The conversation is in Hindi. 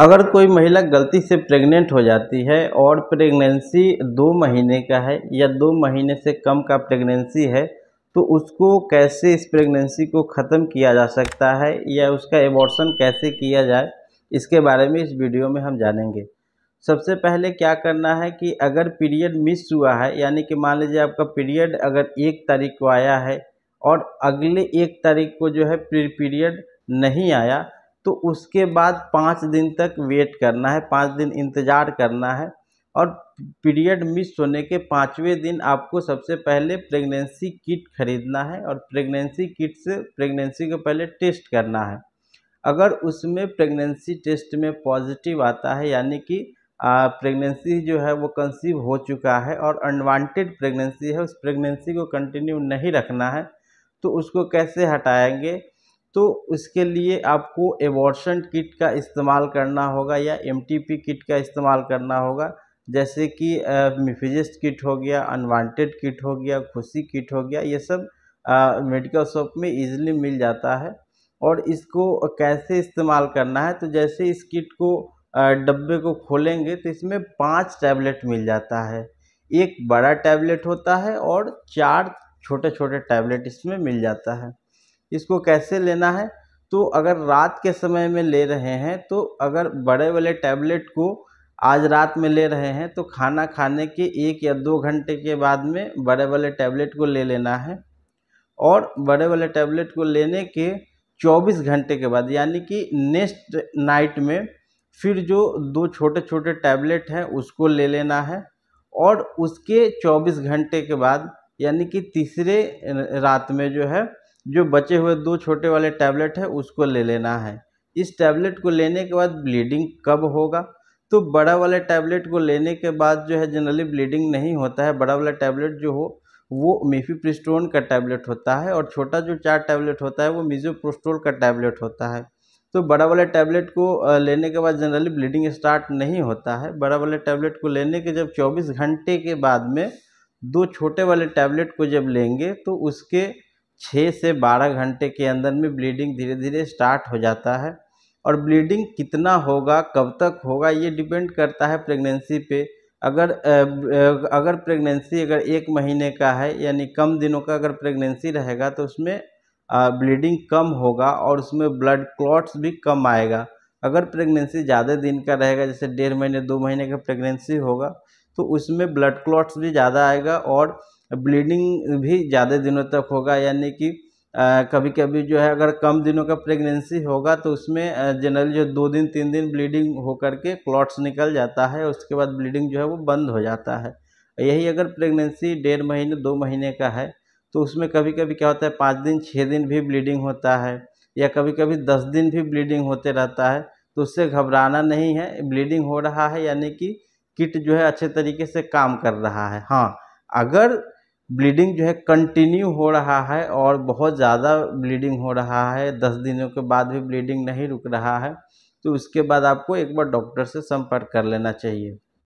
अगर कोई महिला गलती से प्रेग्नेंट हो जाती है और प्रेगनेंसी दो महीने का है या दो महीने से कम का प्रेगनेंसी है तो उसको कैसे इस प्रेगनेंसी को ख़त्म किया जा सकता है या उसका एबॉर्शन कैसे किया जाए इसके बारे में इस वीडियो में हम जानेंगे सबसे पहले क्या करना है कि अगर पीरियड मिस हुआ है यानी कि मान लीजिए आपका पीरियड अगर एक तारीख को आया है और अगले एक तारीख को जो है पीरियड नहीं आया तो उसके बाद पाँच दिन तक वेट करना है पाँच दिन इंतज़ार करना है और पीरियड मिस होने के पाँचवें दिन आपको सबसे पहले प्रेगनेंसी किट खरीदना है और प्रेगनेंसी किट से प्रेगनेंसी को पहले टेस्ट करना है अगर उसमें प्रेगनेंसी टेस्ट में पॉजिटिव आता है यानी कि प्रेगनेंसी जो है वो कंसीव हो चुका है और अनवांटेड प्रेगनेंसी है उस प्रेगनेंसी को कंटिन्यू नहीं रखना है तो उसको कैसे हटाएंगे तो उसके लिए आपको एबॉर्शन किट का इस्तेमाल करना होगा या एम किट का इस्तेमाल करना होगा जैसे कि मिफिजिस्ट किट हो गया अनवांटेड किट हो गया खुशी किट हो गया ये सब मेडिकल शॉप में इजीली मिल जाता है और इसको कैसे इस्तेमाल करना है तो जैसे इस किट को डब्बे को खोलेंगे तो इसमें पांच टैबलेट मिल जाता है एक बड़ा टैबलेट होता है और चार छोटे छोटे टैबलेट इसमें मिल जाता है इसको कैसे लेना है तो अगर रात के समय में ले रहे हैं तो अगर बड़े वाले टैबलेट को आज रात में ले रहे हैं तो खाना खाने के एक या दो घंटे के बाद में बड़े वाले टैबलेट को ले लेना है और बड़े वाले टैबलेट को लेने के 24 घंटे के बाद यानी कि नेक्स्ट नाइट में फिर जो दो छोटे छोटे टैबलेट हैं उसको ले लेना है और उसके 24 घंटे के बाद यानी कि तीसरे रात में जो है जो बचे हुए दो छोटे वाले टैबलेट है उसको ले लेना है इस टैबलेट को लेने के बाद ब्लीडिंग कब होगा तो बड़ा वाले टैबलेट को लेने के बाद जो है जनरली ब्लीडिंग नहीं होता है बड़ा वाला टैबलेट जो हो वो मेफीप्रिस्टोन का टैबलेट होता है और छोटा जो चार टैबलेट होता है वो मिजोप्रोस्टोल का टैबलेट होता है तो बड़ा वाले टैबलेट को लेने के बाद जनरली ब्लीडिंग स्टार्ट नहीं होता है बड़ा वाले टैबलेट को लेने के जब 24 घंटे के बाद में दो छोटे वाले टैबलेट को जब लेंगे तो उसके छः से बारह घंटे के अंदर में ब्लीडिंग धीरे धीरे स्टार्ट हो जाता है और ब्लीडिंग कितना होगा कब तक होगा ये डिपेंड करता है प्रेगनेंसी पे अगर अगर प्रेगनेंसी अगर एक महीने का है यानी कम दिनों का अगर प्रेगनेंसी रहेगा तो उसमें ब्लीडिंग कम होगा और उसमें ब्लड क्लॉट्स भी कम आएगा अगर प्रेगनेंसी ज़्यादा दिन का रहेगा जैसे डेढ़ महीने दो महीने का प्रेगनेंसी होगा तो उसमें ब्लड क्लॉट्स भी ज़्यादा आएगा और ब्लीडिंग भी ज़्यादा दिनों तक होगा यानी कि आ, कभी कभी जो है अगर कम दिनों का प्रेगनेंसी होगा तो उसमें जनरली जो दो दिन तीन दिन ब्लीडिंग होकर के क्लॉट्स निकल जाता है उसके बाद ब्लीडिंग जो है वो बंद हो जाता है यही अगर प्रेगनेंसी डेढ़ महीने दो महीने का है तो उसमें कभी कभी क्या होता है पाँच दिन छः दिन भी ब्लीडिंग होता है या कभी कभी दस दिन भी ब्लीडिंग होते रहता है तो उससे घबराना नहीं है ब्लीडिंग हो रहा है यानी कि किट जो है अच्छे तरीके से काम कर रहा है हाँ अगर ब्लीडिंग जो है कंटिन्यू हो रहा है और बहुत ज़्यादा ब्लीडिंग हो रहा है दस दिनों के बाद भी ब्लीडिंग नहीं रुक रहा है तो उसके बाद आपको एक बार डॉक्टर से संपर्क कर लेना चाहिए